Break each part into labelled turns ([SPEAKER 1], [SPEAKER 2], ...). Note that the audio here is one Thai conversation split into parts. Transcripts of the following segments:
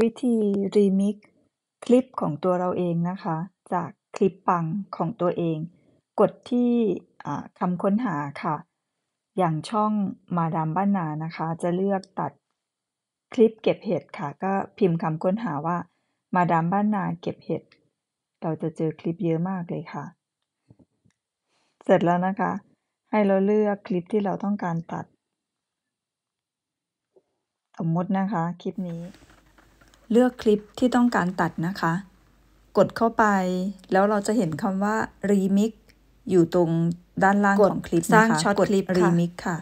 [SPEAKER 1] วิธีรีมิกคลิปของตัวเราเองนะคะ จากคลิปปังของตัวเอง กดที่คำค้นหาค่ะ อย่างช่องมาดามบ้านนานะคะ จะเลือกตัดคลิปเก็บเห็ดค่ะ ก็พิมพ์คำค้นหาว่า มาดามบ้านนาเก็บเห็ดเราจะเจอคลิปเยอะมากเลยค่ะ เสร็จแล้วนะคะ ให้เราเลือกคลิปที่เราต้องการตัด สมมตินะคะคลิปนี้เลือกคลิปที่ต้องการตัดนะคะ กดเข้าไป แล้วเราจะเห็นคำว่า remix อยู่ตรงด้านล่างของคลิปนะะคสร้างช็อตคลิป remix ค่ะ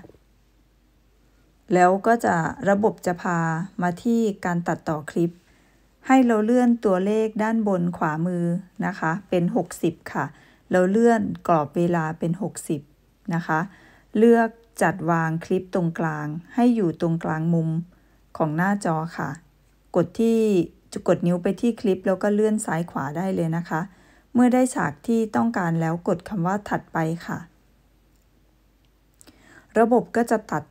[SPEAKER 1] แล้วก็จะระบบจะพามาที่การตัดต่อคลิป ให้เราเลื่อนตัวเลขด้านบนขวามือนะคะ เป็น 60ค่ะ เราเลื่อนกรอบเวลาเป็น 60นะคะ เลือกจัดวางคลิปตรงกลาง ให้อยู่ตรงกลางมุมของหน้าจอค่ะกดที่จุกดนิ้วไปที่คลิปแล้วก็เลื่อนซ้ายขวาได้เลยนะคะ เมื่อได้ฉากที่ต้องการแล้วกดคำว่าถัดไปค่ะ ระบบก็จะตัด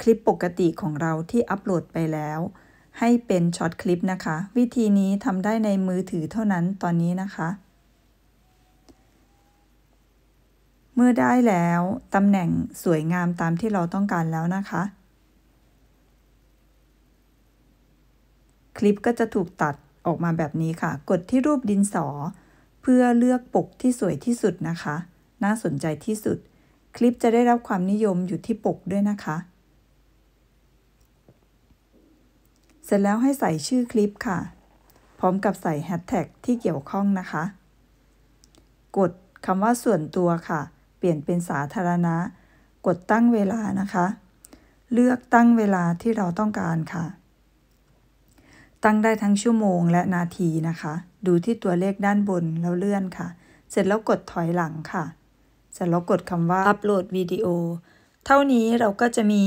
[SPEAKER 1] คลิปปกติของเราที่อัปโหลดไปแล้ว ให้เป็นช็อตคลิปนะคะ วิธีนี้ทำได้ในมือถือเท่านั้นตอนนี้นะคะ เมื่อได้แล้วตำแหน่งสวยงามตามที่เราต้องการแล้วนะคะคลิปก็จะถูกตัดออกมาแบบนี้ค่ะ กดที่รูปดินสอ เพื่อเลือกปกที่สวยที่สุดนะคะ น่าสนใจที่สุด คลิปจะได้รับความนิยมอยู่ที่ปกด้วยนะคะ เสร็จแล้วให้ใส่ชื่อคลิปค่ะ พร้อมกับใส่แฮชแท็กที่เกี่ยวข้องนะคะ กดคำว่าส่วนตัวค่ะ เปลี่ยนเป็นสาธารณะ กดตั้งเวลานะคะ เลือกตั้งเวลาที่เราต้องการค่ะตั้งได้ทั้งชั่วโมงและนาทีนะคะ ดูที่ตัวเลขด้านบนแล้วเลื่อนค่ะ เสร็จแล้วกดถอยหลังค่ะ เสร็จแล้วกดคำว่าอัปโหลดวิดีโอ เท่านี้เราก็จะมี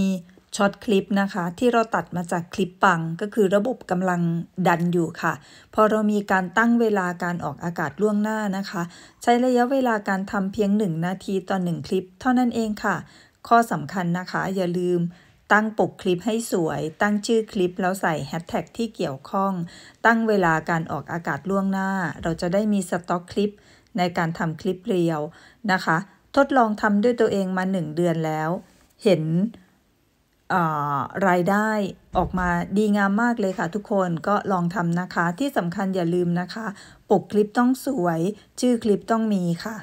[SPEAKER 1] ช็อตคลิปนะคะ ที่เราตัดมาจากคลิปปัง ก็คือระบบกำลังดันอยู่ค่ะ พอเรามีการตั้งเวลาการออกอากาศล่วงหน้านะคะ ใช้ระยะเวลาการทำเพียง 1 นาทีต่อ1คลิป เท่านั้นเองค่ะ ข้อสำคัญนะคะ อย่าลืมตั้งปกคลิปให้สวย ตั้งชื่อคลิป แล้วใส่แฮชแท็กที่เกี่ยวข้อง ตั้งเวลาการออกอากาศล่วงหน้า เราจะได้มีสต็อกคลิปในการทำคลิปเรียวนะคะ ทดลองทำด้วยตัวเองมา 1 เดือนแล้ว เห็นรายได้ออกมาดีงามมากเลยค่ะทุกคน ก็ลองทำนะคะ ที่สำคัญอย่าลืมนะคะ ปกคลิปต้องสวย ชื่อคลิปต้องมีค่ะ